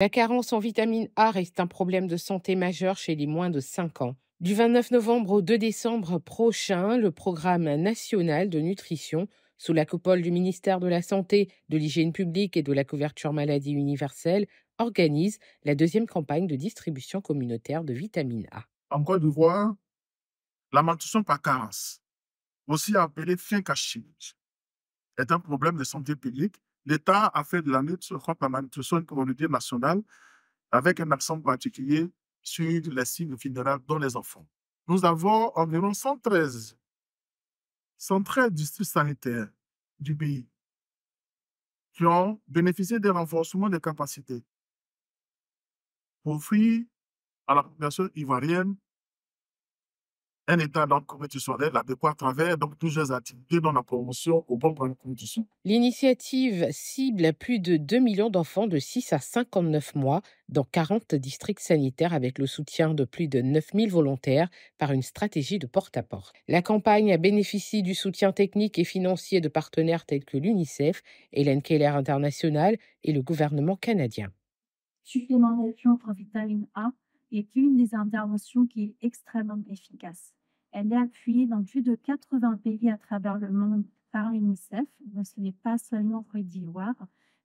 La carence en vitamine A reste un problème de santé majeur chez les moins de 5 ans. Du 29 novembre au 2 décembre prochain, le programme national de nutrition, sous la coupole du ministère de la Santé, de l'hygiène publique et de la couverture maladie universelle, organise la deuxième campagne de distribution communautaire de vitamine A. En Côte d'Ivoire, malnutrition par carence, aussi appelée fin cachée, est un problème de santé publique l'État a fait de la lutte contre la malnutrition une communauté nationale avec un accent particulier sur les signes vulnérables, dans les enfants. Nous avons environ 113, 113 districts sanitaires du pays qui ont bénéficié des renforcements des capacités pour offrir à la population ivoirienne un État d'ordre compétitionnel adéquat à travers donc, plusieurs activités dans la promotion au bon point de compétition. L'initiative cible plus de 2 millions d'enfants de 6 à 59 mois dans 40 districts sanitaires avec le soutien de plus de 9000 volontaires par une stratégie de porte-à-porte. La campagne a bénéficié du soutien technique et financier de partenaires tels que l'UNICEF, Hélène Keller International et le gouvernement canadien. Supplémentation en vitamine A est une des interventions qui est extrêmement efficace elle est appuyée dans plus de 80 pays à travers le monde par l'UNICEF. Ce n'est pas seulement Rue d'Iloire.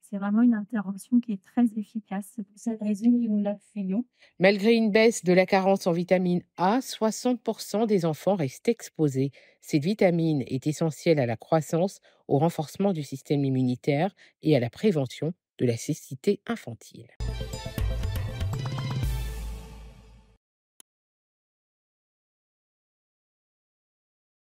C'est vraiment une intervention qui est très efficace. Pour cette raison, nous l'appuyons. Malgré une baisse de la carence en vitamine A, 60% des enfants restent exposés. Cette vitamine est essentielle à la croissance, au renforcement du système immunitaire et à la prévention de la cécité infantile.